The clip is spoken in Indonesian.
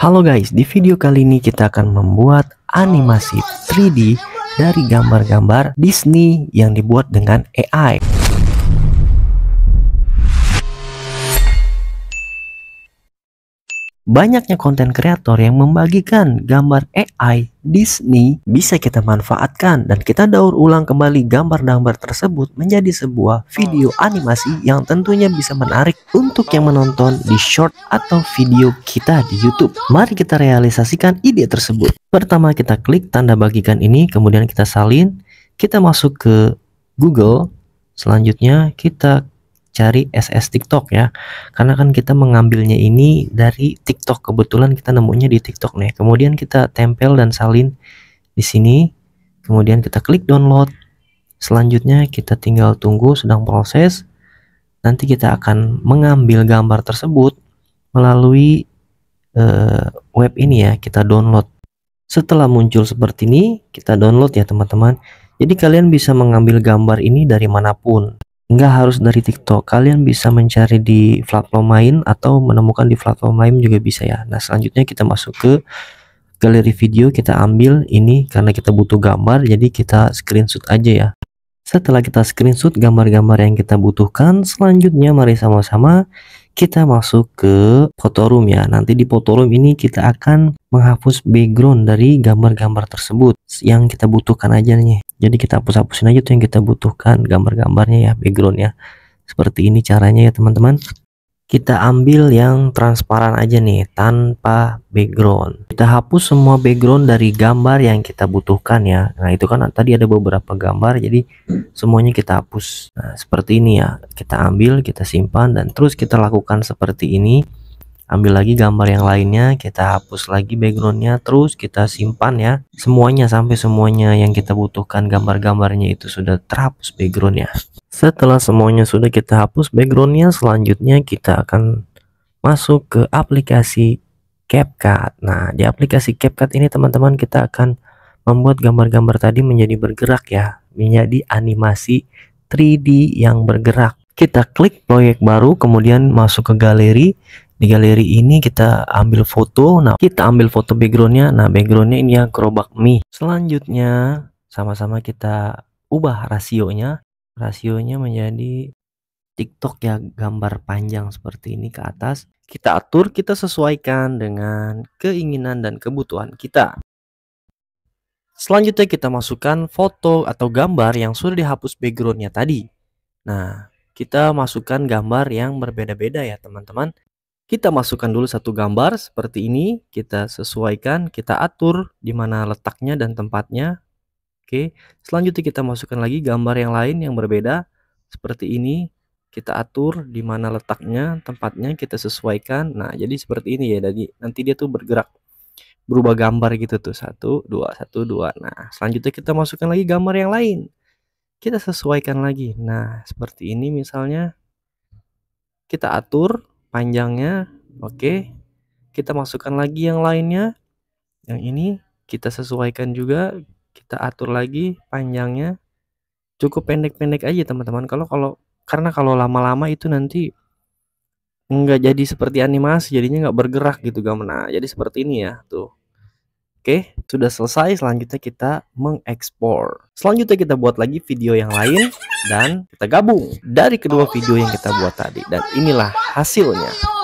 Halo guys, di video kali ini kita akan membuat animasi 3D dari gambar-gambar Disney yang dibuat dengan AI. Banyaknya konten kreator yang membagikan gambar AI Disney bisa kita manfaatkan dan kita daur ulang kembali gambar-gambar tersebut menjadi sebuah video animasi yang tentunya bisa menarik untuk untuk yang menonton di short atau video kita di YouTube. Mari kita realisasikan ide tersebut. Pertama kita klik tanda bagikan ini, kemudian kita salin, kita masuk ke Google, selanjutnya kita cari SS TikTok ya. Karena kan kita mengambilnya ini dari TikTok. Kebetulan kita nemunya di TikTok nih. Kemudian kita tempel dan salin di sini. Kemudian kita klik download. Selanjutnya kita tinggal tunggu sedang proses nanti kita akan mengambil gambar tersebut melalui uh, web ini ya kita download setelah muncul seperti ini kita download ya teman-teman jadi kalian bisa mengambil gambar ini dari manapun nggak harus dari TikTok kalian bisa mencari di platform lain atau menemukan di platform lain juga bisa ya nah selanjutnya kita masuk ke galeri video kita ambil ini karena kita butuh gambar jadi kita screenshot aja ya setelah kita screenshot gambar-gambar yang kita butuhkan, selanjutnya mari sama-sama kita masuk ke photo room ya. Nanti di photo room ini kita akan menghapus background dari gambar-gambar tersebut yang kita butuhkan aja nih. Jadi kita hapus-hapusin aja tuh yang kita butuhkan gambar-gambarnya ya, background ya. Seperti ini caranya ya teman-teman kita ambil yang transparan aja nih tanpa background kita hapus semua background dari gambar yang kita butuhkan ya nah itu kan tadi ada beberapa gambar jadi semuanya kita hapus nah seperti ini ya kita ambil kita simpan dan terus kita lakukan seperti ini ambil lagi gambar yang lainnya kita hapus lagi backgroundnya terus kita simpan ya semuanya sampai semuanya yang kita butuhkan gambar-gambarnya itu sudah terhapus backgroundnya setelah semuanya sudah kita hapus backgroundnya selanjutnya kita akan masuk ke aplikasi CapCut nah di aplikasi CapCut ini teman-teman kita akan membuat gambar-gambar tadi menjadi bergerak ya menjadi animasi 3D yang bergerak kita klik proyek baru kemudian masuk ke galeri di galeri ini kita ambil foto nah kita ambil foto backgroundnya nah backgroundnya ini yang gerobak mie selanjutnya sama-sama kita ubah rasionya rasionya menjadi tiktok ya gambar panjang seperti ini ke atas kita atur kita sesuaikan dengan keinginan dan kebutuhan kita selanjutnya kita masukkan foto atau gambar yang sudah dihapus backgroundnya tadi nah kita masukkan gambar yang berbeda-beda ya teman-teman kita masukkan dulu satu gambar seperti ini, kita sesuaikan, kita atur di mana letaknya dan tempatnya. Oke, selanjutnya kita masukkan lagi gambar yang lain yang berbeda seperti ini. Kita atur di mana letaknya, tempatnya kita sesuaikan. Nah, jadi seperti ini ya. Jadi nanti dia tuh bergerak berubah gambar gitu tuh satu dua satu dua nah selanjutnya kita masukkan lagi gambar yang lain kita sesuaikan lagi nah seperti ini misalnya kita atur panjangnya. Oke. Kita masukkan lagi yang lainnya. Yang ini kita sesuaikan juga, kita atur lagi panjangnya. Cukup pendek-pendek aja teman-teman. Kalau kalau karena kalau lama-lama itu nanti nggak jadi seperti animasi jadinya nggak bergerak gitu gak nah, jadi seperti ini ya tuh Oke, sudah selesai. Selanjutnya kita mengekspor. Selanjutnya kita buat lagi video yang lain dan kita gabung dari kedua video yang kita buat tadi dan inilah hasilnya.